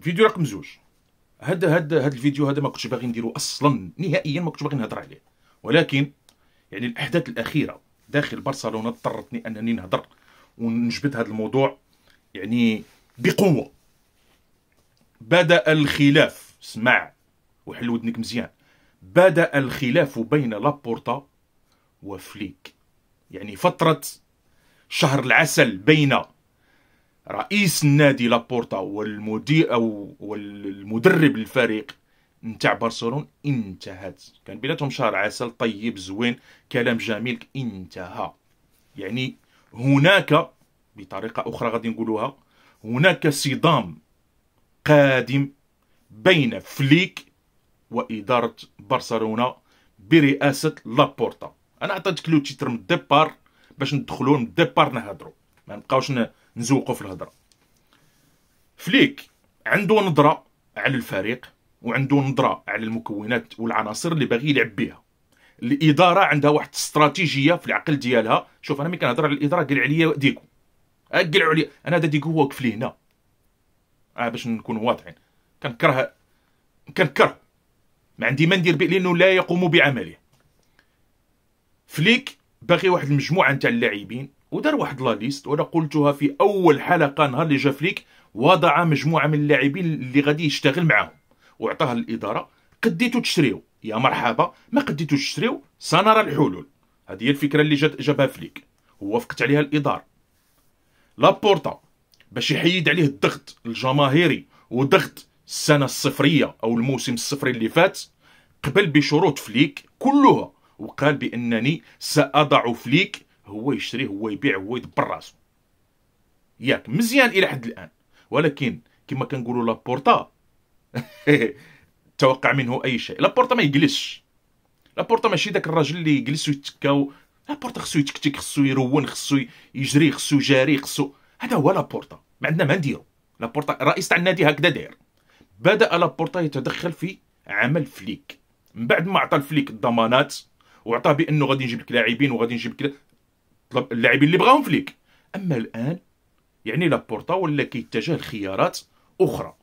فيديو رقم زوج هاد هاد هاد الفيديو هذا ما كنتش باغي نديرو اصلا نهائيا ما كنتش باغي نهضر عليه ولكن يعني الاحداث الاخيره داخل برشلونه اضطرتني انني نهضر ونجبد هذا الموضوع يعني بقوه بدا الخلاف اسمع وحل ودنك مزيان بدا الخلاف بين لابورتا وفليك يعني فتره شهر العسل بين رئيس النادي لابورتا والمدير او والمدرب الفريق نتاع برشلونه انتهت كان بيناتهم شهر عسل طيب زوين كلام جميل انتهى يعني هناك بطريقه اخرى غادي نقولوها هناك صدام قادم بين فليك واداره برشلونه برئاسه لابورتا انا عطيتك لو تيتر من ديبار باش ندخلو من ديبار نهضروا ما نبقاوش نزوقوا في الهضره فليك عنده نظره على الفريق وعنده نظره على المكونات والعناصر اللي باغي يلعب بها الاداره عندها واحد الاستراتيجيه في العقل ديالها شوف انا ملي كنهضر على الاداره قال عليا ديكو أه، قال عليا انا هذا ديكو هو كفلي هنا آه باش نكونوا واضحين كنكره كنكره ما عندي ما ندير به لانه لا يقوم بعمله فليك باغي واحد المجموعه نتاع اللاعبين ودار واحد لا ليست وانا قلتها في اول حلقه نهار اللي جا فليك وضع مجموعه من اللاعبين اللي غادي يشتغل معاهم وعطاها للاداره قديتو تشريو يا مرحبا ما قديتو تشريو سنرى الحلول هذه هي الفكره اللي جات جابها فليك ووافقت عليها الاداره لابورتا باش يحيد عليه الضغط الجماهيري وضغط السنه الصفريه او الموسم الصفري اللي فات قبل بشروط فليك كلها وقال بانني ساضع فليك هو يشري هو يبيع هو يدبر راسو ياك مزيان الى حد الان ولكن كما كنقولوا لابورتا توقع منه اي شيء لابورتا ما يجلسش لابورتا ماشي داك الراجل اللي يجلس ويتكاو لابورتا خصو يتكتك خصو يرون خصو يجري خصو جاري خصو هذا هو لابورتا ما عندنا ما نديرو لابورتا رئيس تاع النادي هكذا داير بدا لابورتا يتدخل في عمل فليك من بعد ما عطى الفليك الضمانات وعطاه بانه غادي نجيب لك لاعبين وغادي نجيب لك طلب اللاعبين اللي بغاهم فليك اما الان يعني لابورتا ولا كيتجه لخيارات اخرى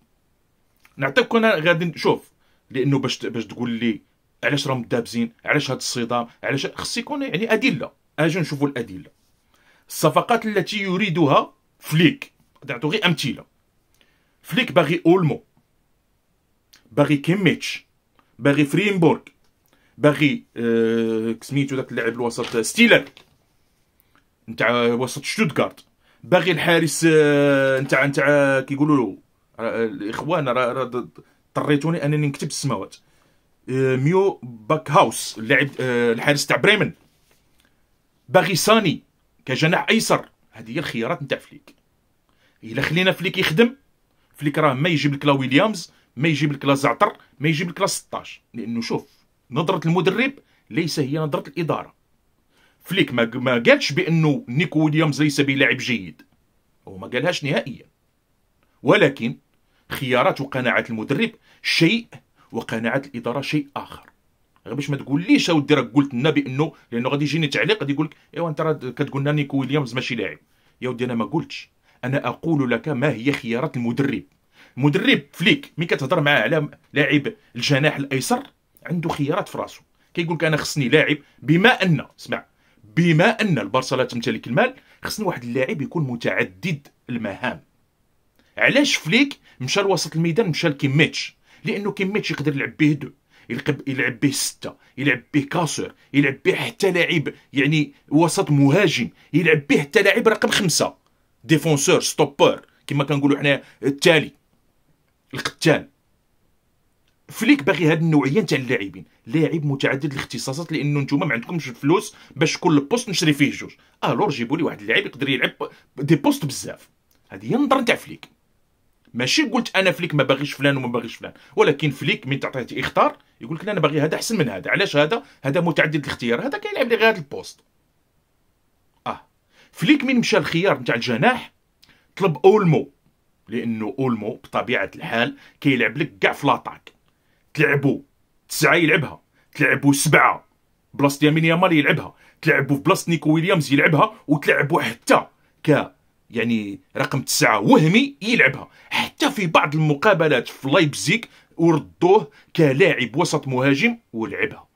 نعطيك انا غادي نشوف لانه باش باش تقول لي علاش راهم دابزين علاش هذا الصدام علاش خص يكون يعني ادله اجي نشوفوا الادله الصفقات التي يريدها فليك نعطيو غير امثله فليك باغي اولمو باغي كيميتش باغي فريمبورغ باغي آه سميتو داك اللاعب الوسط ستيلر نتاع وسط شتوتغارت باغي الحارس آه، نتاع نتاع كيقولوا له الاخوان آه، راه اضطريتوني انني نكتب السماوات آه، ميو باك هاوس اللاعب الحارس تاع بريمن باغي ساني كجناح ايسر هذه هي الخيارات نتاع فليك الا خلينا فليك يخدم فليك راه ما يجيب لك لا ويليامز ما يجيب لك لا زعتر ما يجيب لك لا 16 لانه شوف نظره المدرب ليس هي نظره الاداره فليك ما ما قالش بانه نيكو ويليامز ليس بلاعب جيد هو ما قالهاش نهائيا ولكن خيارات وقناعات المدرب شيء وقناعات الاداره شيء اخر غير باش ما تقوليش اودي راك قلت لنا بانه لانه غادي يجيني تعليق غادي يقول لك ايوا انت راه كتقول لنا نيكو ويليامز ماشي لاعب يا ودي انا ما قلتش انا اقول لك ما هي خيارات المدرب مدرب فليك مين كتهضر معاه على لاعب الجناح الايسر عنده خيارات في راسو كيقول لك انا خصني لاعب بما ان اسمع بما ان البرصه لا تمتلك المال خصنا واحد اللاعب يكون متعدد المهام علاش فليك مشى لوسط الميدان مشى لكيميتش لانه كيميتش يقدر يلعب به دو يلعب به ستة يلعب به كاسور يلعب به حتى لاعب يعني وسط مهاجم يلعب به حتى لاعب رقم خمسة ديفونسور ستوبر كما كنقولوا حنا التالي القتال فليك باغي هاد النوعيه نتاع اللاعبين لاعب متعدد الاختصاصات لانه نتوما ما عندكمش الفلوس باش كل بوست نشري فيه جوج الور جيبوا لي واحد اللاعب يقدر يلعب دي بوست بزاف هذه هي النظره نتاع فليك ماشي قلت انا فليك ما باغيش فلان وما باغيش فلان ولكن فليك من تعطيه يختار يقول لك انا باغي هذا احسن من هذا علاش هذا هذا متعدد الاختيار هذا كيلعب لي غير هذا البوست اه فليك من مشى الخيار نتاع الجناح طلب اولمو لانه اولمو بطبيعه الحال كيلعب لك كاع في لاطاك تلعبوا تسعه يلعبها تلعبوا سبعه بلاصه يامين يامال يلعبها تلعبوا في بلاصه نيكو ويليامز يلعبها وتلعبوا حتى ك يعني رقم تسعة وهمي يلعبها حتى في بعض المقابلات في لايبزيك وردوه كلاعب وسط مهاجم ولعبها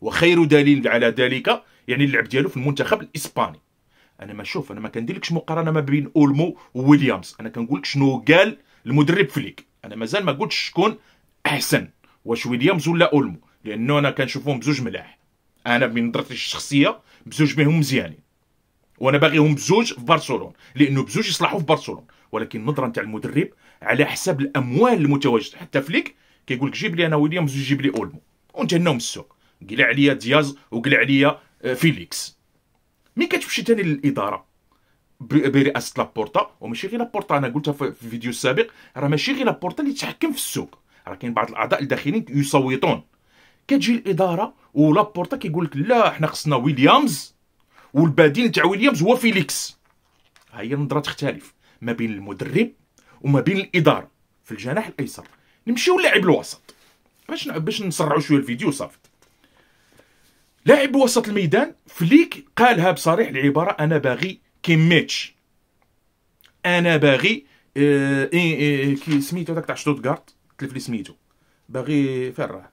وخير دليل على ذلك يعني اللعب ديالو في المنتخب الاسباني انا ما شوف انا ما كنديرلكش مقارنه ما بين اولمو وويليامز انا كنقولك شنو قال المدرب فليك انا مازال ما قلتش شكون احسن واش ويليامز ولا اولمو لانه انا كنشوفهم بزوج ملاح انا بنظرتي الشخصيه بزوج بهم مزيانين وانا باغيهم بزوج في برشلونه لانه بزوج يصلحوا في برشلونه ولكن النظره نتاع المدرب على حساب الاموال المتواجده حتى فليك كيقول لك جيب لي انا ويليامز وجيب لي اولمو وانت من السوق قلع عليا دياز وقلع عليا آه، فيليكس مين كتمشي ثاني للاداره برئاسه لابورتا وماشي غير لابورتا انا قلتها في الفيديو السابق راه ماشي غير لابورتا اللي تحكم في السوق راه كاين بعض الاعضاء الداخلين يصوتون كتجي الاداره ولابورتا كيقول لك لا حنا خصنا ويليامز والبديل تاع ويليامز هو فيليكس ها هي النظره تختلف ما بين المدرب وما بين الاداره في الجناح الايسر نمشيو للاعب الوسط باش باش نسرعوا شويه الفيديو صافي لاعب وسط الميدان فليك قالها بصريح العباره انا باغي كيميتش انا باغي اه اه اه كي سميتو داك تاع شتوتغارت تلف لي سميتو باغي فين راه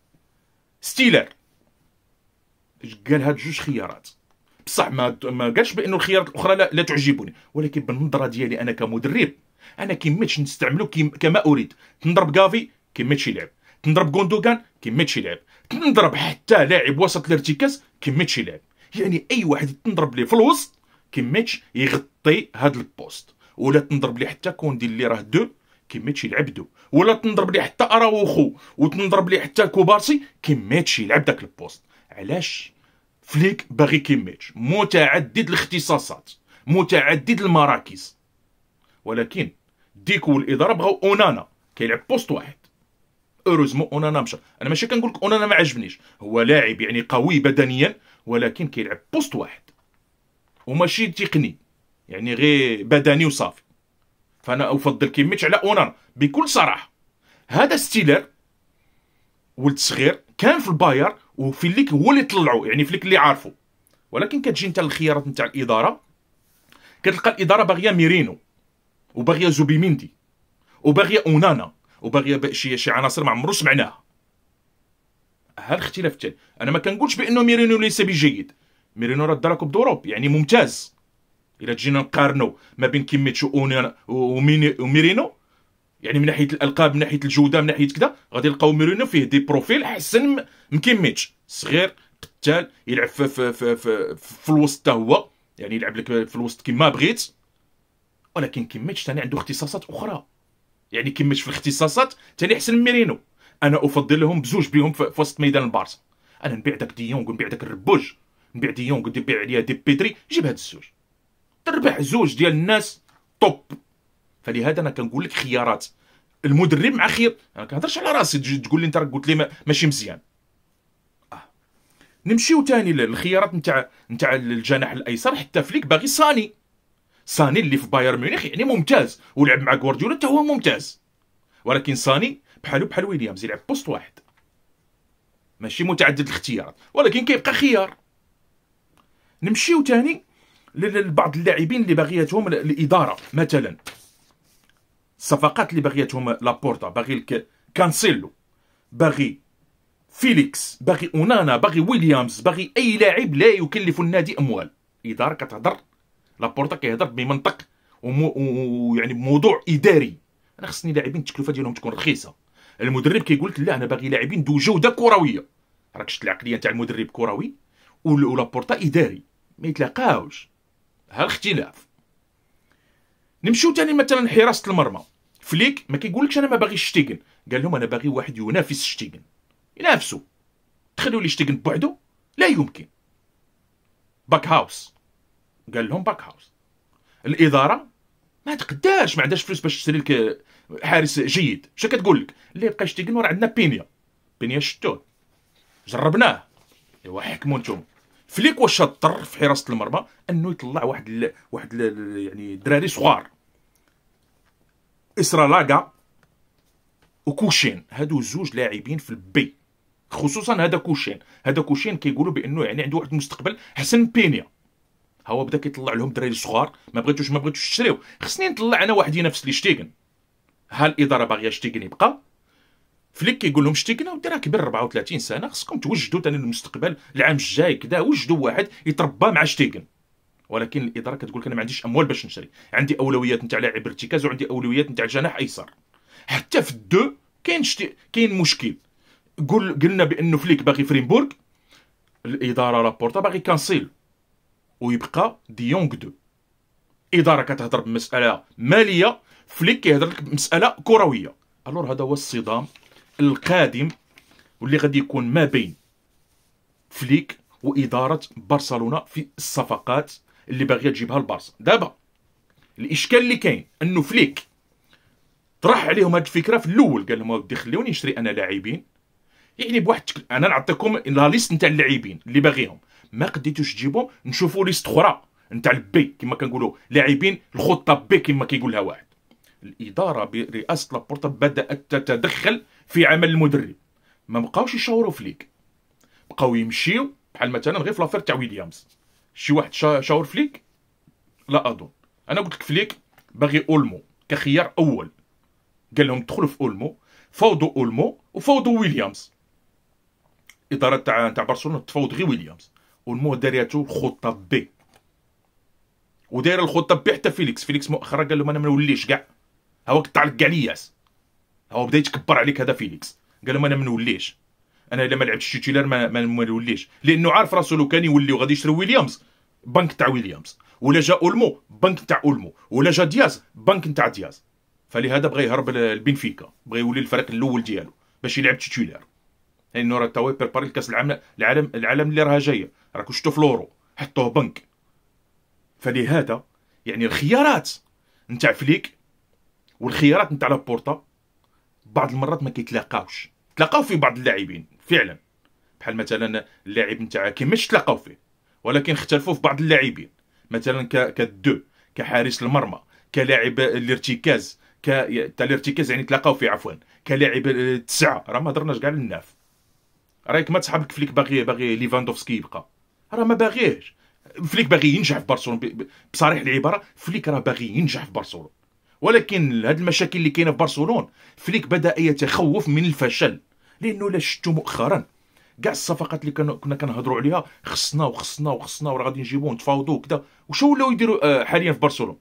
ستيلر قال هاد جوج خيارات بصح ما ما قالش بانه الخيارات الاخرى لا, لا تعجبني ولكن بالنظره ديالي انا كمدرب انا كيماتش نستعملو كما اريد تنضرب كافي كيماتش يلعب تنضرب غوندوغان كيماتش يلعب تنضرب حتى لاعب وسط الارتكاز كيماتش يلعب يعني اي واحد تنضرب ليه في الوسط كيماتش يغطي هاد البوست ولا تنضرب ليه حتى كوندي اللي راه دو كيماتش يلعب دو ولا تنضرب ليه حتى اراوخو وتنضرب ليه حتى كوبارسي كيميتش يلعب داك البوست علاش فليك باغي كيميتش متعدد الاختصاصات متعدد المراكز ولكن ديكو والاداره بغاو اونانا كيلعب بوست واحد اوروزمون اونانا مشى انا ماشي كنقول لك اونانا ما عجبنيش هو لاعب يعني قوي بدنيا ولكن كيلعب بوست واحد وماشي تقني يعني غير بدني وصافي فانا افضل كيميتش على اونانا بكل صراحه هذا ستيلر ولد صغير كان في الباير وفليك هو اللي طلعو يعني فليك اللي عارفه ولكن كتجي انت الخيارات نتاع الاداره كتلقى الاداره باغيه ميرينو وباغيه زوبيميندي وباغيه اونانا وباغيه شي شي عناصر ما عمرو سمعناها ها الاختلاف الثاني انا ما كنقولش بانه ميرينو ليس بجيد ميرينو راه دار كوب دوروب يعني ممتاز الى جينا نقارنوا ما بين كيميتشو وميرينو يعني من ناحيه الالقاب من ناحيه الجوده من ناحيه كذا غادي نلقاو ميرينو فيه دي بروفيل احسن من كيميتش صغير قتال يلعب في, في, في, في, في الوسط حتى هو يعني يلعب لك في الوسط كيما بغيت ولكن كيميتش ثاني عنده اختصاصات اخرى يعني كيميتش في الاختصاصات ثاني احسن من ميرينو انا افضلهم بزوج بهم في وسط ميدان البارسا انا نبيع داك ديونغ ونبيع نبيع داك الربوج نبيع ديونغ دي عليا دي بيدري جيب هاد الزوج تربح زوج ديال الناس توب فلهذا انا كنقول لك خيارات المدرب مع خير انا كنهضرش على راسي تقول لي انت قلت لي ماشي مزيان آه. نمشيو ثاني للخيارات نتاع نتاع الجناح الايسر حتى فليك باغي صاني صاني اللي في بايرن ميونخ يعني ممتاز ولعب مع غوارديولا حتى هو ممتاز ولكن صاني بحالو بحال ويليامز يلعب بوست واحد ماشي متعدد الاختيارات ولكن كيبقى خيار نمشيو ثاني لبعض اللاعبين اللي باغيتهم الاداره مثلا الصفقات اللي باغيتهم لابورتا باغي لك كانسيلو باغي فيليكس باغي اونانا باغي ويليامز باغي اي لاعب لا يكلف النادي اموال اداره كتهضر لابورتا كيهضر بمنطق ويعني موضوع اداري انا خصني لاعبين التكلفه ديالهم تكون رخيصه المدرب كيقول لك لا انا باغي لاعبين ذو جوده كرويه راك شفت العقليه تاع المدرب كروي ولابورتا اداري ما يتلاقاوش هالاختلاف نمشيو تاني مثلا حراسه المرمى فليك ما كيقولكش انا ما باغيش شتيغن قال لهم انا باغي واحد ينافس شتيغن ينافسو تخلوا لي شتيغن بوحدو لا يمكن باك هاوس قال لهم باك هاوس الاداره ما تقدرش ما عندهاش فلوس باش تشري لك حارس جيد شنو كتقول لك اللي بقى شتيغن وراه عندنا بينيا بينيا شتوه جربناه ايوا حكموا نتوما فليك واش اضطر في حراسه المرمى انه يطلع واحد ال... واحد ال... يعني دراري صغار اسرا لاكا وكوشين هادو زوج لاعبين في البي خصوصا هذا كوشين هذا كوشين كيقولوا بانه يعني عنده واحد المستقبل حسن بينيا هو بدا كيطلع لهم دراري صغار ما بغيتوش ما بغيتوش تشريو خصني نطلع انا واحد ينافس لي شتيغن هل الاداره باغيه شتيغن يبقى فليك كيقول لهم شتي ودي راه كبر 34 سنه خصكم توجدوا ثاني المستقبل العام الجاي كذا وجدوا واحد يتربى مع شتيغن ولكن الاداره كتقول لك انا ما عنديش اموال باش نشري عندي اولويات نتاع لاعب ارتكاز وعندي اولويات نتاع جناح ايسر حتى في الدو كاين شتي كاين مشكل قل قلنا بانه فليك باغي فريمبورغ الاداره لابورتا باغي كانسيل ويبقى ديونغ دو اداره كتهضر بمساله ماليه فليك كيهضر لك بمساله كرويه الور هذا هو الصدام القادم واللي غادي يكون ما بين فليك واداره برشلونه في الصفقات اللي باغيه تجيبها لبارسا دابا الاشكال اللي كاين انه فليك طرح عليهم هاد الفكره في الاول قال لهم ودي خلوني نشري انا لاعبين يعني بواحد الشكل انا نعطيكم لا ليست نتاع اللاعبين اللي باغيهم ما قديتوش تجيبهم نشوفوا ليست اخرى نتاع البي كما كنقولوا لاعبين الخطه بي كما كيقولها واحد الاداره برئاسه لابورتا بدات تتدخل في عمل المدرب ما بقاوش يشاوروا فليك بقاو يمشيو بحال مثلا غير في لافير تاع ويليامز شي واحد شاور فليك لا اظن انا قلت لك فليك باغي اولمو كخيار اول قال لهم دخلوا في اولمو فوضوا اولمو وفوضوا ويليامز الاداره تاع تاع برشلونه تفوض غير ويليامز اولمو دارياتو خطه بي وداير الخطه بي حتى فيليكس فيليكس مؤخرا قال لهم انا ما نوليش كاع هو قطع لك كاع الياس هو بدا يتكبر عليك هذا فيليكس قال لهم انا ما نوليش انا الا ما لعبتش تيتولار ما, ما نوليش لانه عارف راسو لو كان يولي وغادي يشري ويليامز بنك تاع ويليامز ولا جا اولمو بنك تاع اولمو ولا جا دياز بنك تاع دياز فلهذا بغى يهرب للبنفيكا بغى يولي الفريق الاول ديالو باش يلعب تيتولير لانه راه توا بريباري لكاس العالم العالم العالم اللي راها جايه راكم شفتوا في حطوه بنك فلهذا يعني الخيارات نتاع فليك والخيارات نتاع لابورتا بعض المرات ما كيتلاقاوش تلاقاو في بعض اللاعبين فعلا بحال مثلا اللاعب نتاع كيمش تلاقاو فيه ولكن اختلفوا في بعض اللاعبين مثلا كالدو كحارس المرمى كلاعب الارتكاز ك تاع الارتكاز يعني تلاقاو فيه عفوا كلاعب التسعه راه ما درناش كاع للناف رايك ما تصحابك فليك باغي باغي ليفاندوفسكي يبقى راه ما باغيهش فليك باغي ينجح في برشلونه بصريح العباره فليك راه باغي ينجح في برشلونه ولكن هذه المشاكل اللي كاينه في برشلونه فليك بدا يتخوف من الفشل لانه لا شفتو مؤخرا كاع الصفقات اللي كنا كنا كنهضروا عليها خصنا وخصنا وخصنا وراه غادي نجيبو نتفاوضو وكذا وشو ولاو يديروا آه، حاليا في برشلونه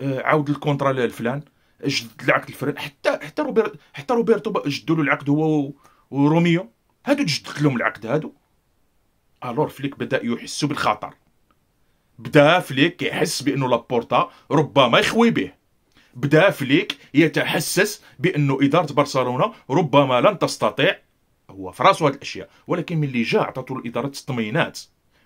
آه، عاود الكونترا لفلان جدد العقد الفرن حتى حتى روبرت حتى روبرتو جدوا له العقد هو وروميو هادو جدت لهم العقد هادو الور فليك بدا يحس بالخطر بدا فليك يحس بانه لابورتا ربما يخوي به بدا فليك يتحسس بانه اداره برشلونه ربما لن تستطيع هو في راسه هذه الاشياء ولكن ملي جاء عطاتو الاداره تطمينات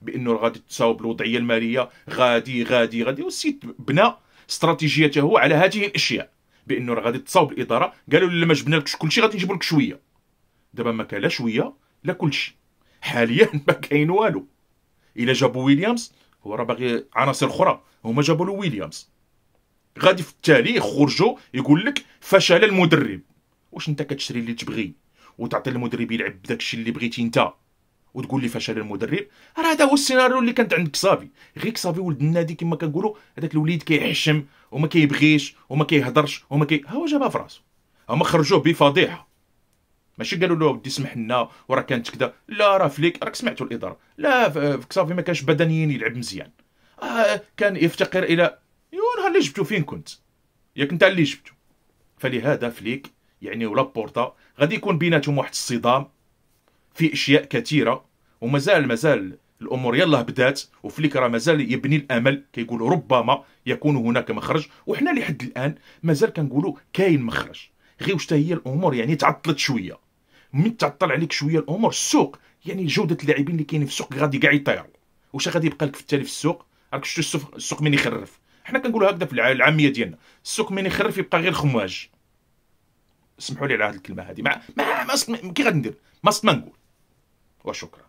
بانه غادي تساوب الوضعيه الماليه غادي غادي غادي والسيد بنى استراتيجيته على هذه الاشياء بانه راه غادي تصاوب الاداره قالوا له ما جبنا لكش كلشي غادي نجيب لك شويه دابا ما كان لا شويه لا كلشي حاليا ما كاين والو الا جابوا ويليامز هو راه باغي عناصر اخرى هما جابوا له ويليامز غادي في التالي يخرجوا يقول لك فشل المدرب واش انت كتشري اللي تبغي وتعطي المدرب يلعب بداك الشيء اللي بغيتي انت وتقول لي فشل المدرب راه هذا هو السيناريو اللي كانت عند كصافي غير كصافي ولد النادي كما كنقولوا هذاك الوليد كيحشم وما كيبغيش وما كيهضرش وما كي ها هو جابها في راسو هما خرجوه بفضيحه ماشي قالوا له ودي سمح لنا وراه كانت كذا لا راه فليك راك سمعتوا الاداره لا في كصافي ما كانش بدنيين يلعب مزيان آه كان يفتقر الى يو اللي جبتو فين كنت ياك انت اللي جبتو فلهذا فليك يعني بورتا غادي يكون بيناتهم واحد الصدام في اشياء كثيره ومازال مازال الامور يلاه بدات وفليك راه مازال يبني الامل كيقول ربما يكون هناك مخرج وحنا لحد الان مازال كنقولوا كاين مخرج غير واش هي الامور يعني تعطلت شويه من تعطل عليك شويه الامور السوق يعني جوده اللاعبين اللي كاينين في السوق غادي كاع يطيروا واش غادي يبقى لك في التالي في السوق راك شفتو السوق, السوق من يخرف حنا كنقولوا هكذا في العاميه ديالنا السوق من يخرف يبقى غير خمواج سمحوا لي على هذه الكلمه هذه ما ما ما, ما كي غندير ما نقول وشكرا